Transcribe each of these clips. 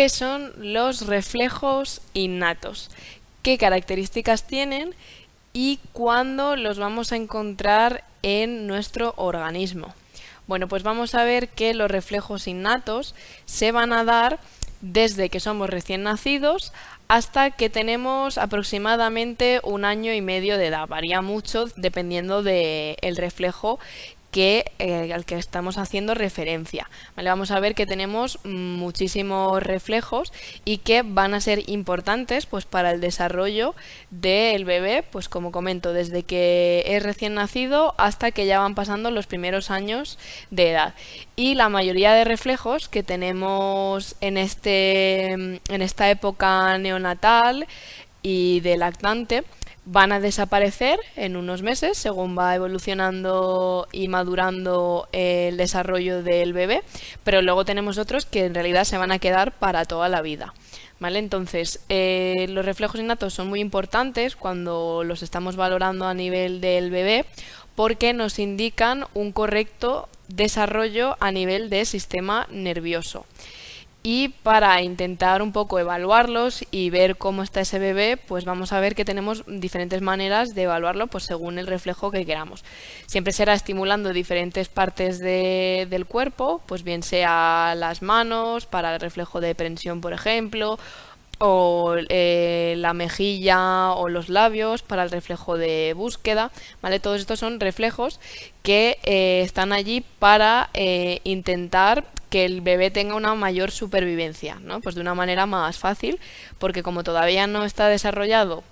¿Qué son los reflejos innatos? ¿Qué características tienen? ¿Y cuándo los vamos a encontrar en nuestro organismo? Bueno, pues vamos a ver que los reflejos innatos se van a dar desde que somos recién nacidos hasta que tenemos aproximadamente un año y medio de edad. Varía mucho dependiendo del reflejo que, eh, al que estamos haciendo referencia. Vamos a ver que tenemos muchísimos reflejos y que van a ser importantes pues, para el desarrollo del bebé, pues como comento, desde que es recién nacido hasta que ya van pasando los primeros años de edad. Y la mayoría de reflejos que tenemos en, este, en esta época neonatal y de lactante van a desaparecer en unos meses según va evolucionando y madurando el desarrollo del bebé, pero luego tenemos otros que en realidad se van a quedar para toda la vida. ¿Vale? Entonces, eh, los reflejos innatos son muy importantes cuando los estamos valorando a nivel del bebé porque nos indican un correcto desarrollo a nivel del sistema nervioso y para intentar un poco evaluarlos y ver cómo está ese bebé, pues vamos a ver que tenemos diferentes maneras de evaluarlo pues según el reflejo que queramos. Siempre será estimulando diferentes partes de, del cuerpo, pues bien sea las manos, para el reflejo de prensión, por ejemplo, o eh, la mejilla o los labios para el reflejo de búsqueda, ¿vale? Todos estos son reflejos que eh, están allí para eh, intentar que el bebé tenga una mayor supervivencia, ¿no? Pues de una manera más fácil, porque como todavía no está desarrollado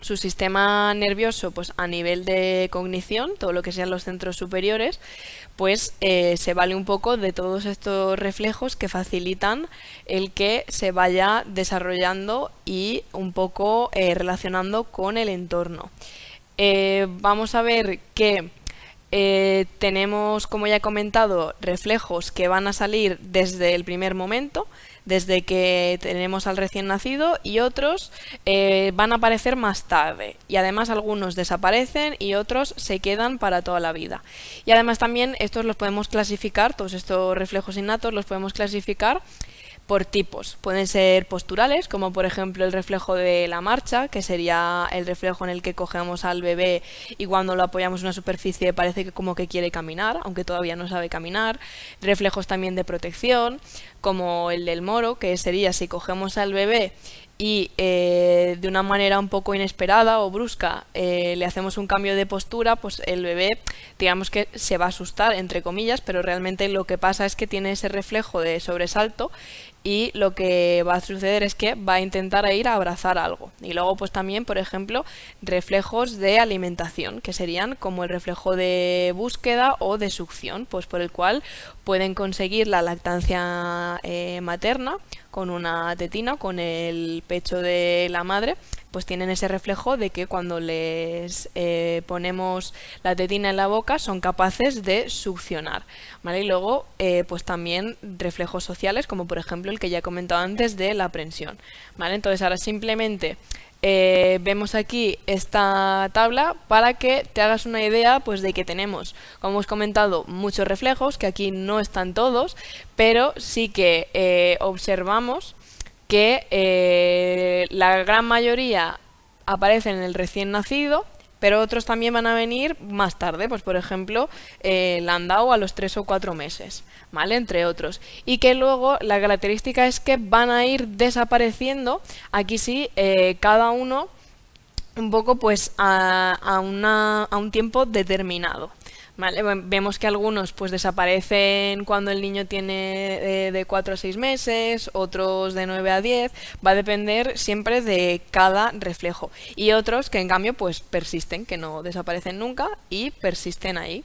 su sistema nervioso, pues a nivel de cognición, todo lo que sean los centros superiores, pues eh, se vale un poco de todos estos reflejos que facilitan el que se vaya desarrollando y un poco eh, relacionando con el entorno. Eh, vamos a ver qué... Eh, tenemos, como ya he comentado, reflejos que van a salir desde el primer momento, desde que tenemos al recién nacido, y otros eh, van a aparecer más tarde. Y además algunos desaparecen y otros se quedan para toda la vida. Y además también estos los podemos clasificar, todos estos reflejos innatos los podemos clasificar por tipos. Pueden ser posturales, como por ejemplo el reflejo de la marcha, que sería el reflejo en el que cogemos al bebé y cuando lo apoyamos en una superficie parece que como que quiere caminar, aunque todavía no sabe caminar. Reflejos también de protección, como el del moro, que sería si cogemos al bebé y eh, de una manera un poco inesperada o brusca eh, le hacemos un cambio de postura, pues el bebé digamos que se va a asustar, entre comillas, pero realmente lo que pasa es que tiene ese reflejo de sobresalto y lo que va a suceder es que va a intentar ir a abrazar algo. Y luego pues también, por ejemplo, reflejos de alimentación, que serían como el reflejo de búsqueda o de succión, pues por el cual pueden conseguir la lactancia eh, materna con una tetina, con el pecho de la madre, pues tienen ese reflejo de que cuando les eh, ponemos la tetina en la boca son capaces de succionar. Y luego, eh, pues también reflejos sociales, como por ejemplo el que ya he comentado antes de la aprensión. ¿vale? Entonces, ahora simplemente eh, vemos aquí esta tabla para que te hagas una idea pues de que tenemos, como hemos comentado, muchos reflejos, que aquí no están todos, pero sí que observamos que eh, la gran mayoría aparecen en el recién nacido, pero otros también van a venir más tarde, pues por ejemplo, el eh, la a los tres o cuatro meses, ¿vale? Entre otros. Y que luego la característica es que van a ir desapareciendo, aquí sí, eh, cada uno un poco pues a, a un tiempo determinado. Vemos que algunos pues desaparecen cuando el niño tiene eh, de 4 a 6 meses, otros de 9 a 10, va a depender siempre de cada reflejo. Y otros que en cambio pues persisten, que no desaparecen nunca y persisten ahí.